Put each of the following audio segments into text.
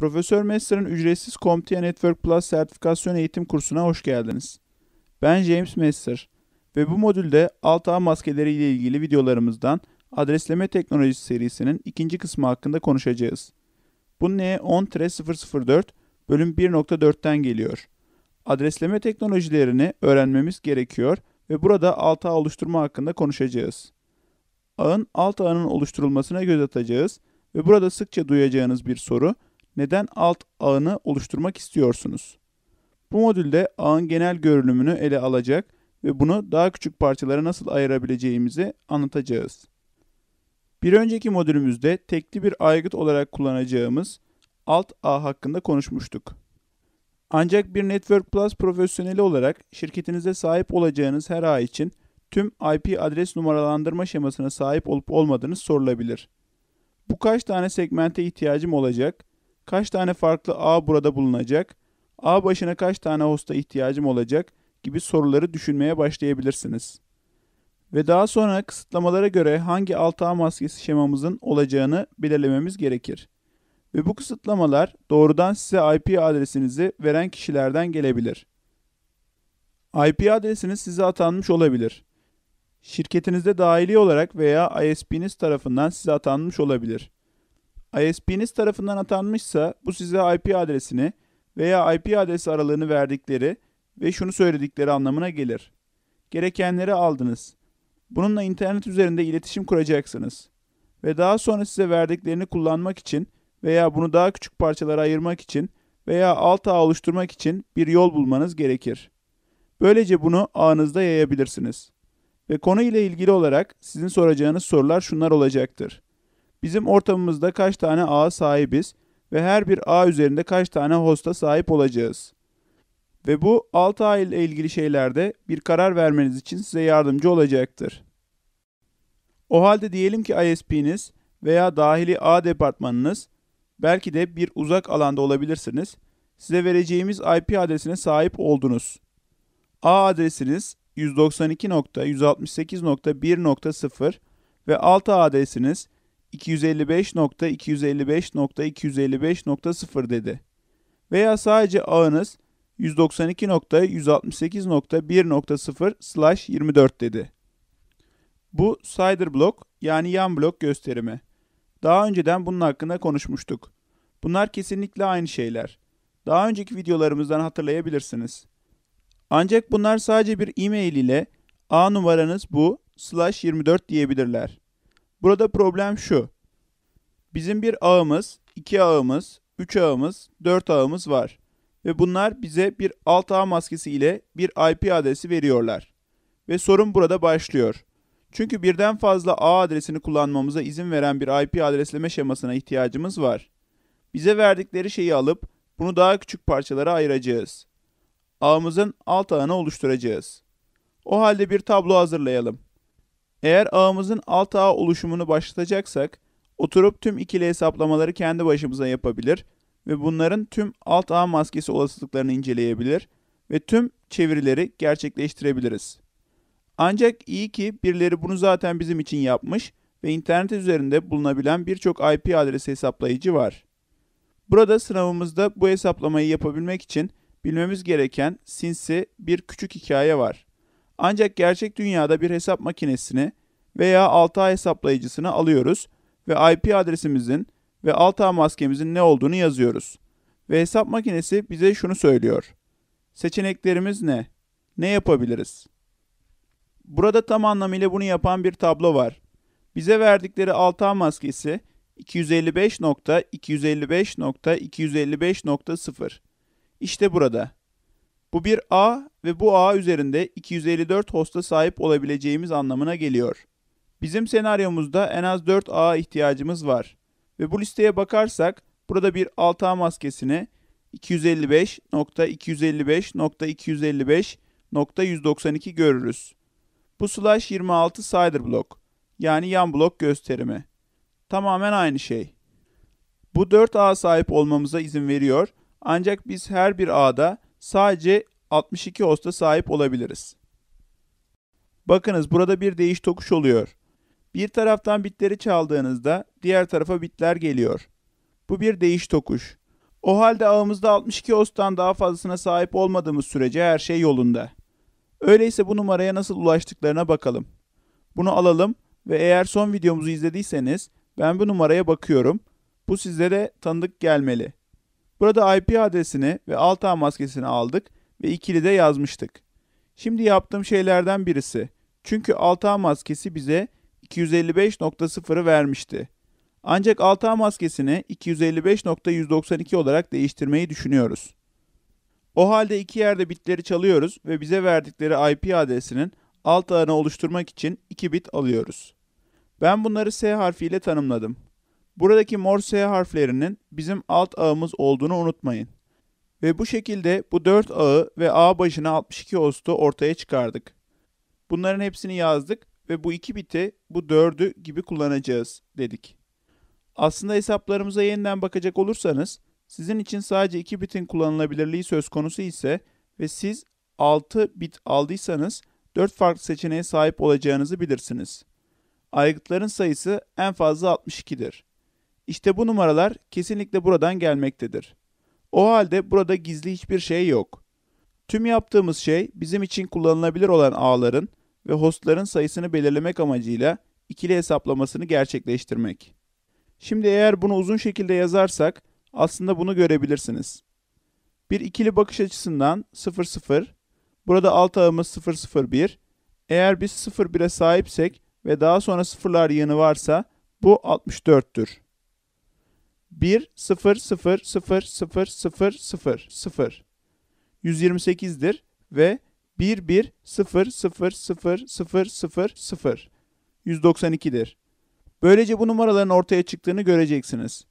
Profesör Mester'ın ücretsiz CompTIA Network Plus sertifikasyon eğitim kursuna hoş geldiniz. Ben James Messer ve bu modülde alt ağ maskeleri ile ilgili videolarımızdan adresleme teknolojisi serisinin ikinci kısmı hakkında konuşacağız. Bu NE 10 bölüm 1.4'ten geliyor. Adresleme teknolojilerini öğrenmemiz gerekiyor ve burada alt ağ oluşturma hakkında konuşacağız. Ağın alt ağının oluşturulmasına göz atacağız ve burada sıkça duyacağınız bir soru neden alt ağını oluşturmak istiyorsunuz? Bu modülde ağın genel görünümünü ele alacak ve bunu daha küçük parçalara nasıl ayırabileceğimizi anlatacağız. Bir önceki modülümüzde tekli bir aygıt olarak kullanacağımız alt ağ hakkında konuşmuştuk. Ancak bir Network Plus profesyoneli olarak şirketinize sahip olacağınız her ağ için tüm IP adres numaralandırma şemasına sahip olup olmadığınız sorulabilir. Bu kaç tane segmente ihtiyacım olacak kaç tane farklı A burada bulunacak, A başına kaç tane hosta ihtiyacım olacak gibi soruları düşünmeye başlayabilirsiniz. Ve daha sonra kısıtlamalara göre hangi alt ağ maskesi şemamızın olacağını belirlememiz gerekir. Ve bu kısıtlamalar doğrudan size IP adresinizi veren kişilerden gelebilir. IP adresiniz size atanmış olabilir. Şirketinizde dahili olarak veya ISP'niz tarafından size atanmış olabilir. ISP'niz tarafından atanmışsa bu size IP adresini veya IP adresi aralığını verdikleri ve şunu söyledikleri anlamına gelir. Gerekenleri aldınız. Bununla internet üzerinde iletişim kuracaksınız ve daha sonra size verdiklerini kullanmak için veya bunu daha küçük parçalara ayırmak için veya alt ağ oluşturmak için bir yol bulmanız gerekir. Böylece bunu ağınızda yayabilirsiniz. Ve konu ile ilgili olarak sizin soracağınız sorular şunlar olacaktır. Bizim ortamımızda kaç tane ağa sahibiz ve her bir ağ üzerinde kaç tane hosta sahip olacağız. Ve bu 6 ağ ile ilgili şeylerde bir karar vermeniz için size yardımcı olacaktır. O halde diyelim ki ISP'niz veya dahili ağ departmanınız belki de bir uzak alanda olabilirsiniz. Size vereceğimiz IP adresine sahip oldunuz. A adresiniz 192.168.1.0 ve alt A adresiniz 255.255.255.0 dedi. Veya sadece ağınız 192.168.1.0/24 dedi. Bu cider block yani yan blok gösterimi. Daha önceden bunun hakkında konuşmuştuk. Bunlar kesinlikle aynı şeyler. Daha önceki videolarımızdan hatırlayabilirsiniz. Ancak bunlar sadece bir e-mail ile A numaranız bu slash 24 diyebilirler. Burada problem şu. Bizim bir ağımız, iki ağımız, üç ağımız, dört ağımız var. Ve bunlar bize bir alt ağ maskesi ile bir IP adresi veriyorlar. Ve sorun burada başlıyor. Çünkü birden fazla ağ adresini kullanmamıza izin veren bir IP adresleme şemasına ihtiyacımız var. Bize verdikleri şeyi alıp bunu daha küçük parçalara ayıracağız. Ağımızın alt ağını oluşturacağız. O halde bir tablo hazırlayalım. Eğer ağımızın alt ağ oluşumunu başlatacaksak oturup tüm ikili hesaplamaları kendi başımıza yapabilir ve bunların tüm alt ağ maskesi olasılıklarını inceleyebilir ve tüm çevirileri gerçekleştirebiliriz. Ancak iyi ki birileri bunu zaten bizim için yapmış ve internet üzerinde bulunabilen birçok IP adresi hesaplayıcı var. Burada sınavımızda bu hesaplamayı yapabilmek için bilmemiz gereken sinsi bir küçük hikaye var. Ancak gerçek dünyada bir hesap makinesini veya 6A hesaplayıcısını alıyoruz ve IP adresimizin ve 6A maskemizin ne olduğunu yazıyoruz. Ve hesap makinesi bize şunu söylüyor. Seçeneklerimiz ne? Ne yapabiliriz? Burada tam anlamıyla bunu yapan bir tablo var. Bize verdikleri 6A maskesi 255.255.255.0. İşte burada. Bu bir ağ ve bu ağ üzerinde 254 hosta sahip olabileceğimiz anlamına geliyor. Bizim senaryomuzda en az 4 ağa ihtiyacımız var. Ve bu listeye bakarsak burada bir 6 ağ maskesine 255.255.255.192 görürüz. Bu slash 26 slider block yani yan blok gösterimi. Tamamen aynı şey. Bu 4 ağa sahip olmamıza izin veriyor ancak biz her bir ağda sadece 62 hosta sahip olabiliriz. Bakınız burada bir değiş tokuş oluyor. Bir taraftan bitleri çaldığınızda diğer tarafa bitler geliyor. Bu bir değiş tokuş. O halde ağımızda 62 hosttan daha fazlasına sahip olmadığımız sürece her şey yolunda. Öyleyse bu numaraya nasıl ulaştıklarına bakalım. Bunu alalım ve eğer son videomuzu izlediyseniz ben bu numaraya bakıyorum. Bu sizlere tanıdık gelmeli. Burada IP adresini ve alt ağ maskesini aldık ve ikili de yazmıştık. Şimdi yaptığım şeylerden birisi. Çünkü alt ağ maskesi bize 255.0'ı vermişti. Ancak alt ağ maskesini 255.192 olarak değiştirmeyi düşünüyoruz. O halde iki yerde bitleri çalıyoruz ve bize verdikleri IP adresinin alt ağını oluşturmak için 2 bit alıyoruz. Ben bunları S harfiyle tanımladım. Buradaki Morse harflerinin bizim alt ağımız olduğunu unutmayın. Ve bu şekilde bu 4 ağı ve A başına 62 ostu ortaya çıkardık. Bunların hepsini yazdık ve bu iki biti bu 4'ü gibi kullanacağız dedik. Aslında hesaplarımıza yeniden bakacak olursanız sizin için sadece 2 bitin kullanılabilirliği söz konusu ise ve siz 6 bit aldıysanız 4 farklı seçeneğe sahip olacağınızı bilirsiniz. Aygıtların sayısı en fazla 62'dir. İşte bu numaralar kesinlikle buradan gelmektedir. O halde burada gizli hiçbir şey yok. Tüm yaptığımız şey bizim için kullanılabilir olan ağların ve hostların sayısını belirlemek amacıyla ikili hesaplamasını gerçekleştirmek. Şimdi eğer bunu uzun şekilde yazarsak aslında bunu görebilirsiniz. Bir ikili bakış açısından 00, burada alt ağımız 001, eğer biz 01'e sahipsek ve daha sonra sıfırlar yığını varsa bu 64'tür. 1 0 0 0 0 0 0 0 128'dir ve 1 1 0 0 0 0 0 0 192'dir. Böylece bu numaraların ortaya çıktığını göreceksiniz.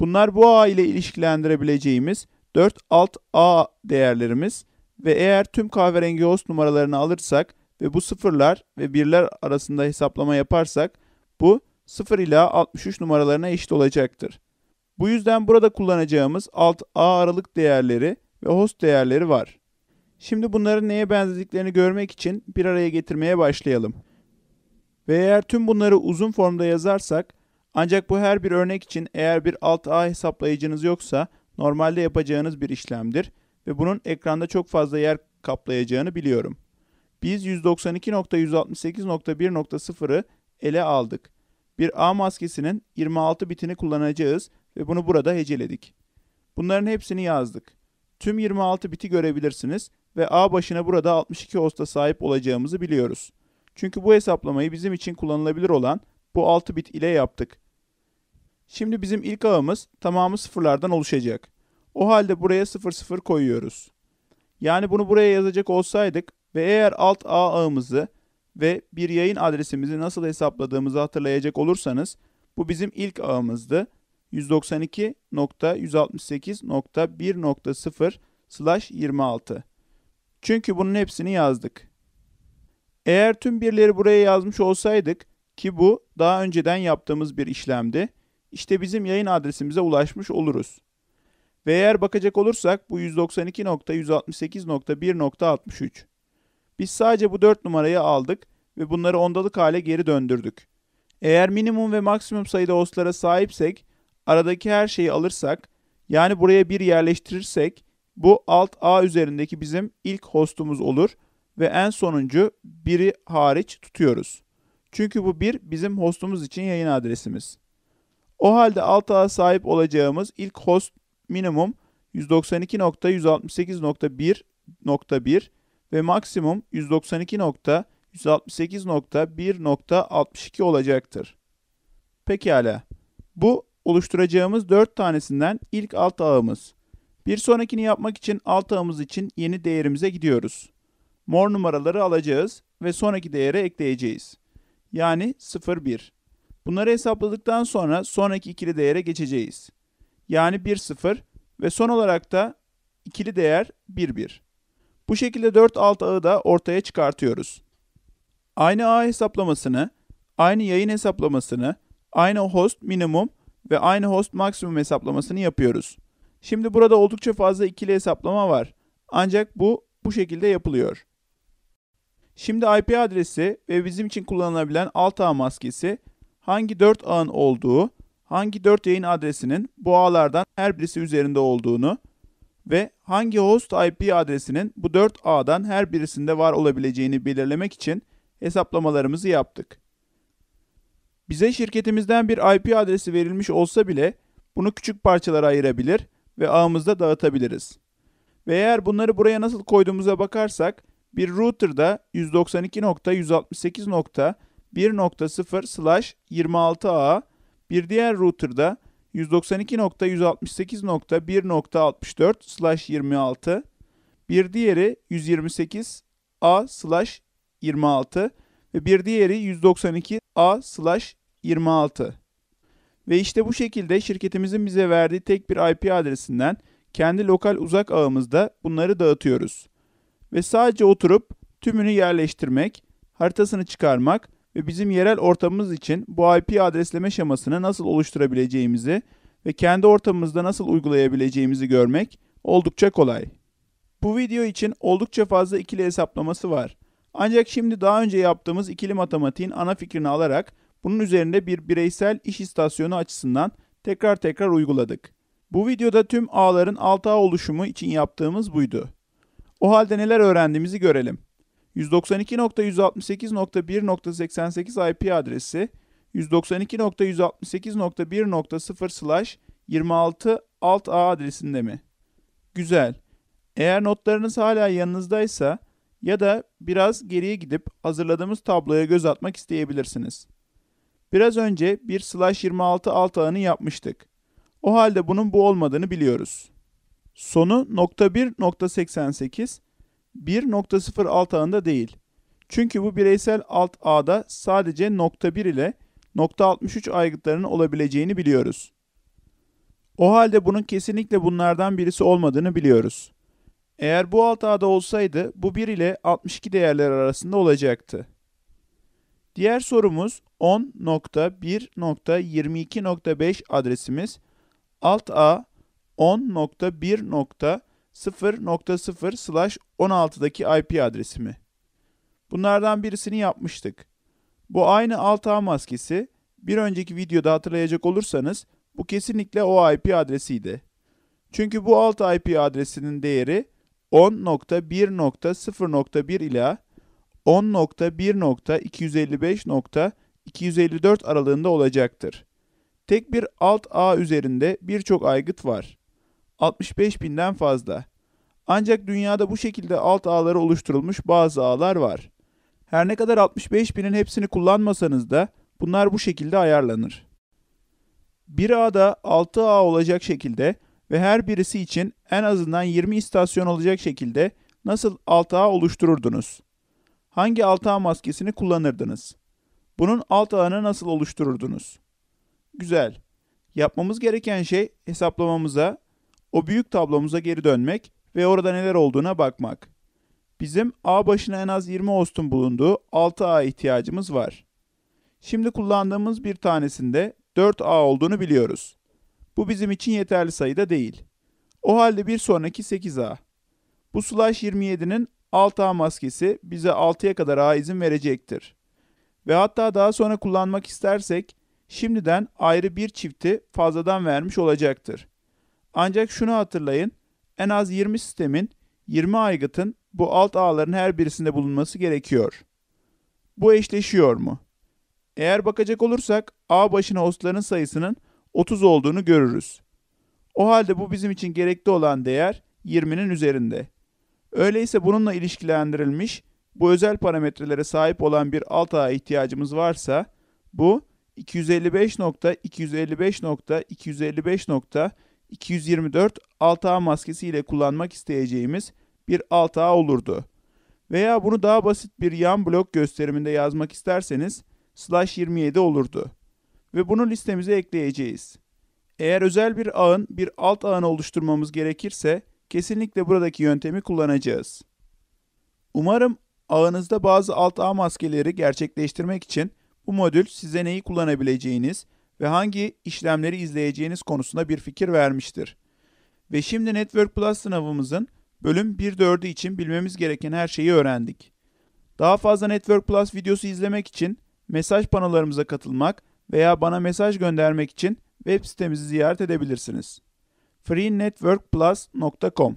Bunlar bu A ile ilişkilendirebileceğimiz 4 alt A değerlerimiz ve eğer tüm kahverengi host numaralarını alırsak ve bu sıfırlar ve birler arasında hesaplama yaparsak bu 0 ila 63 numaralarına eşit olacaktır. Bu yüzden burada kullanacağımız alt A aralık değerleri ve host değerleri var. Şimdi bunların neye benzediklerini görmek için bir araya getirmeye başlayalım. Ve eğer tüm bunları uzun formda yazarsak ancak bu her bir örnek için eğer bir alt A hesaplayıcınız yoksa normalde yapacağınız bir işlemdir ve bunun ekranda çok fazla yer kaplayacağını biliyorum. Biz 192.168.1.0'ı ele aldık bir A maskesinin 26 bitini kullanacağız ve bunu burada heceledik. Bunların hepsini yazdık. Tüm 26 biti görebilirsiniz ve A başına burada 62 hosta sahip olacağımızı biliyoruz. Çünkü bu hesaplamayı bizim için kullanılabilir olan bu 6 bit ile yaptık. Şimdi bizim ilk ağımız tamamı sıfırlardan oluşacak. O halde buraya 00 koyuyoruz. Yani bunu buraya yazacak olsaydık ve eğer alt A ağımızı ve bir yayın adresimizi nasıl hesapladığımızı hatırlayacak olursanız bu bizim ilk ağımızdı. 192.168.1.0 slash 26. Çünkü bunun hepsini yazdık. Eğer tüm birleri buraya yazmış olsaydık ki bu daha önceden yaptığımız bir işlemdi. İşte bizim yayın adresimize ulaşmış oluruz. Ve eğer bakacak olursak bu 192.168.1.63. Biz sadece bu 4 numarayı aldık ve bunları ondalık hale geri döndürdük. Eğer minimum ve maksimum sayıda hostlara sahipsek, aradaki her şeyi alırsak, yani buraya bir yerleştirirsek, bu alt A üzerindeki bizim ilk hostumuz olur ve en sonuncu biri hariç tutuyoruz. Çünkü bu bir bizim hostumuz için yayın adresimiz. O halde alt A sahip olacağımız ilk host minimum 192.168.1.1 ve maksimum 192. 168.1.62 olacaktır. Pekala. Bu oluşturacağımız 4 tanesinden ilk alt ağımız. Bir sonrakini yapmak için alt ağımız için yeni değerimize gidiyoruz. Mor numaraları alacağız ve sonraki değere ekleyeceğiz. Yani 01. Bunları hesapladıktan sonra sonraki ikili değere geçeceğiz. Yani 10 ve son olarak da ikili değer 11. Bu şekilde 4 alt ağı da ortaya çıkartıyoruz aynı ağ hesaplamasını, aynı yayın hesaplamasını, aynı host minimum ve aynı host maksimum hesaplamasını yapıyoruz. Şimdi burada oldukça fazla ikili hesaplama var. Ancak bu bu şekilde yapılıyor. Şimdi IP adresi ve bizim için kullanılabilen alt ağ maskesi hangi 4 ağın olduğu, hangi 4 yayın adresinin bu ağlardan her birisi üzerinde olduğunu ve hangi host IP adresinin bu 4 ağdan her birisinde var olabileceğini belirlemek için hesaplamalarımızı yaptık. Bize şirketimizden bir IP adresi verilmiş olsa bile bunu küçük parçalara ayırabilir ve ağımızda dağıtabiliriz. Ve eğer bunları buraya nasıl koyduğumuza bakarsak bir router'da 192.168.1.0/26a bir diğer router'da 192.168.1.64/26 bir diğeri 128 a slash 26 ve bir diğeri 192 A slash 26. Ve işte bu şekilde şirketimizin bize verdiği tek bir IP adresinden kendi lokal uzak ağımızda bunları dağıtıyoruz. Ve sadece oturup tümünü yerleştirmek, haritasını çıkarmak ve bizim yerel ortamımız için bu IP adresleme şemasını nasıl oluşturabileceğimizi ve kendi ortamımızda nasıl uygulayabileceğimizi görmek oldukça kolay. Bu video için oldukça fazla ikili hesaplaması var. Ancak şimdi daha önce yaptığımız ikili matematiğin ana fikrini alarak bunun üzerinde bir bireysel iş istasyonu açısından tekrar tekrar uyguladık. Bu videoda tüm ağların 6 ağ oluşumu için yaptığımız buydu. O halde neler öğrendiğimizi görelim. 192.168.1.88 IP adresi 192.168.1.0/26 alt ağ adresinde mi? Güzel. Eğer notlarınız hala yanınızdaysa ya da biraz geriye gidip hazırladığımız tabloya göz atmak isteyebilirsiniz. Biraz önce bir slash 26 alt ağını yapmıştık. O halde bunun bu olmadığını biliyoruz. Sonu .1.88 1.0 alt ağında değil. Çünkü bu bireysel alt ağda sadece nokta 1 ile nokta 63 aygıtlarının olabileceğini biliyoruz. O halde bunun kesinlikle bunlardan birisi olmadığını biliyoruz. Eğer bu alt ağda olsaydı bu 1 ile 62 değerler arasında olacaktı. Diğer sorumuz 10.1.22.5 adresimiz alt a 10.1.0.0 16'daki IP adresimi. Bunlardan birisini yapmıştık. Bu aynı alt ağ maskesi. Bir önceki videoda hatırlayacak olursanız bu kesinlikle o IP adresiydi. Çünkü bu alt IP adresinin değeri 10.1.0.1 ile 10.1.255.254 aralığında olacaktır. Tek bir alt ağ üzerinde birçok aygıt var. 65.000'den fazla. Ancak dünyada bu şekilde alt ağları oluşturulmuş bazı ağlar var. Her ne kadar 65.000'in hepsini kullanmasanız da bunlar bu şekilde ayarlanır. Bir ağda 6 ağ olacak şekilde ve her birisi için en azından 20 istasyon olacak şekilde nasıl alt ağ oluştururdunuz? Hangi alt ağ maskesini kullanırdınız? Bunun alt ağını nasıl oluştururdunuz? Güzel. Yapmamız gereken şey hesaplamamıza, o büyük tablomuza geri dönmek ve orada neler olduğuna bakmak. Bizim A başına en az 20 hostun bulunduğu 6 ağ ihtiyacımız var. Şimdi kullandığımız bir tanesinde 4A olduğunu biliyoruz. Bu bizim için yeterli sayıda değil. O halde bir sonraki 8A. Bu slash 27'nin 6A maskesi bize 6'ya kadar A izin verecektir. Ve hatta daha sonra kullanmak istersek şimdiden ayrı bir çifti fazladan vermiş olacaktır. Ancak şunu hatırlayın, en az 20 sistemin 20 aygıtın bu alt ağların her birisinde bulunması gerekiyor. Bu eşleşiyor mu? Eğer bakacak olursak A başına hostların sayısının 30 olduğunu görürüz. O halde bu bizim için gerekli olan değer 20'nin üzerinde. Öyleyse bununla ilişkilendirilmiş bu özel parametrelere sahip olan bir alt ağa ihtiyacımız varsa bu 255.255.255.224 alt ağ maskesi ile kullanmak isteyeceğimiz bir alt ağ olurdu. Veya bunu daha basit bir yan blok gösteriminde yazmak isterseniz slash 27 olurdu ve bunu listemize ekleyeceğiz. Eğer özel bir ağın bir alt ağını oluşturmamız gerekirse kesinlikle buradaki yöntemi kullanacağız. Umarım ağınızda bazı alt ağ maskeleri gerçekleştirmek için bu modül size neyi kullanabileceğiniz ve hangi işlemleri izleyeceğiniz konusunda bir fikir vermiştir. Ve şimdi Network Plus sınavımızın bölüm 1.4'ü için bilmemiz gereken her şeyi öğrendik. Daha fazla Network Plus videosu izlemek için mesaj panolarımıza katılmak veya bana mesaj göndermek için web sitemizi ziyaret edebilirsiniz freenetworkplus.com